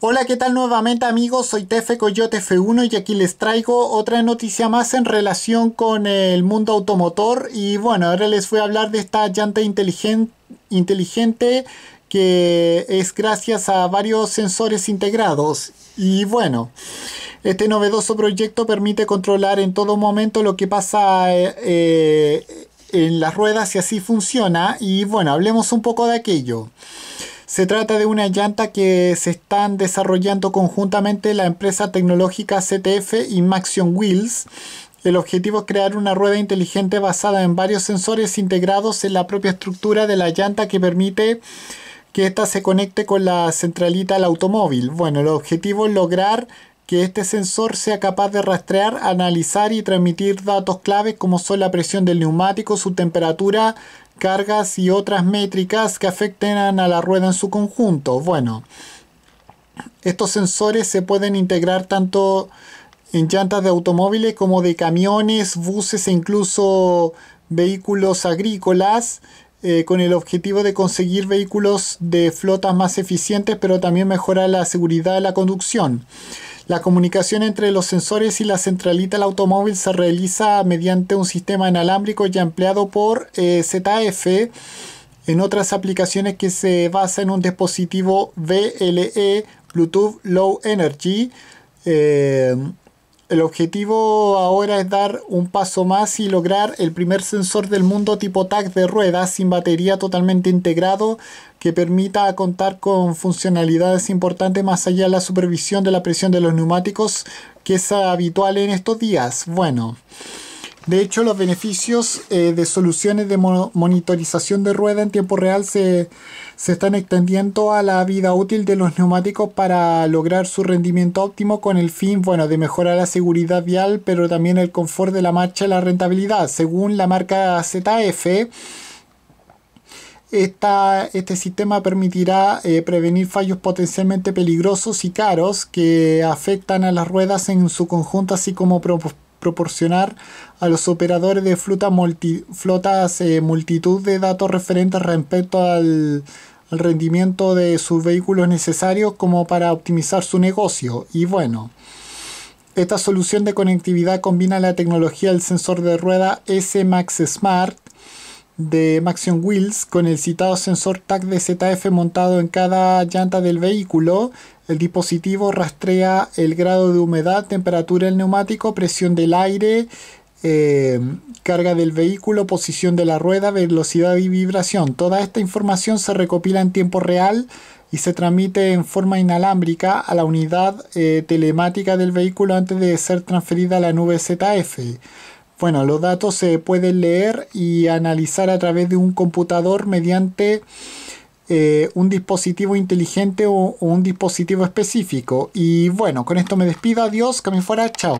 Hola, ¿qué tal nuevamente amigos? Soy Tefe Coyote F1 y aquí les traigo otra noticia más en relación con el mundo automotor y bueno, ahora les voy a hablar de esta llanta inteligente, inteligente que es gracias a varios sensores integrados y bueno, este novedoso proyecto permite controlar en todo momento lo que pasa eh, eh, en las ruedas y así funciona y bueno, hablemos un poco de aquello. Se trata de una llanta que se están desarrollando conjuntamente la empresa tecnológica CTF y Maxion Wheels. El objetivo es crear una rueda inteligente basada en varios sensores integrados en la propia estructura de la llanta que permite que ésta se conecte con la centralita del automóvil. Bueno, el objetivo es lograr que este sensor sea capaz de rastrear, analizar y transmitir datos claves como son la presión del neumático, su temperatura, cargas y otras métricas que afecten a la rueda en su conjunto. Bueno, estos sensores se pueden integrar tanto en llantas de automóviles como de camiones, buses e incluso vehículos agrícolas eh, con el objetivo de conseguir vehículos de flotas más eficientes pero también mejorar la seguridad de la conducción. La comunicación entre los sensores y la centralita del automóvil se realiza mediante un sistema inalámbrico ya empleado por eh, ZF en otras aplicaciones que se basa en un dispositivo BLE, Bluetooth Low Energy. Eh, el objetivo ahora es dar un paso más y lograr el primer sensor del mundo tipo TAC de ruedas sin batería totalmente integrado que permita contar con funcionalidades importantes más allá de la supervisión de la presión de los neumáticos que es habitual en estos días. Bueno. De hecho, los beneficios eh, de soluciones de monitorización de rueda en tiempo real se, están extendiendo a la vida útil de los neumáticos para lograr su rendimiento óptimo con el fin bueno, de mejorar la seguridad vial, pero también el confort de la marcha y la rentabilidad. Según la marca ZF, esta, este sistema permitirá eh, prevenir fallos potencialmente peligrosos y caros que afectan a las ruedas en su conjunto, así como pro proporcionar a los operadores de flota flotas eh, multitud de datos referentes respecto al, al rendimiento de sus vehículos necesarios como para optimizar su negocio. Y bueno, esta solución de conectividad combina la tecnología del sensor de rueda S-Max Smart de Maxion Wheels con el citado sensor TAC de ZF montado en cada llanta del vehículo. El dispositivo rastrea el grado de humedad, temperatura del neumático, presión del aire, eh, carga del vehículo, posición de la rueda, velocidad y vibración. Toda esta información se recopila en tiempo real y se transmite en forma inalámbrica a la unidad eh, telemática del vehículo antes de ser transferida a la nube ZF. Bueno, los datos se pueden leer y analizar a través de un computador mediante eh, un dispositivo inteligente o, un dispositivo específico. Y bueno, con esto me despido. Adiós, que fuera. Chao.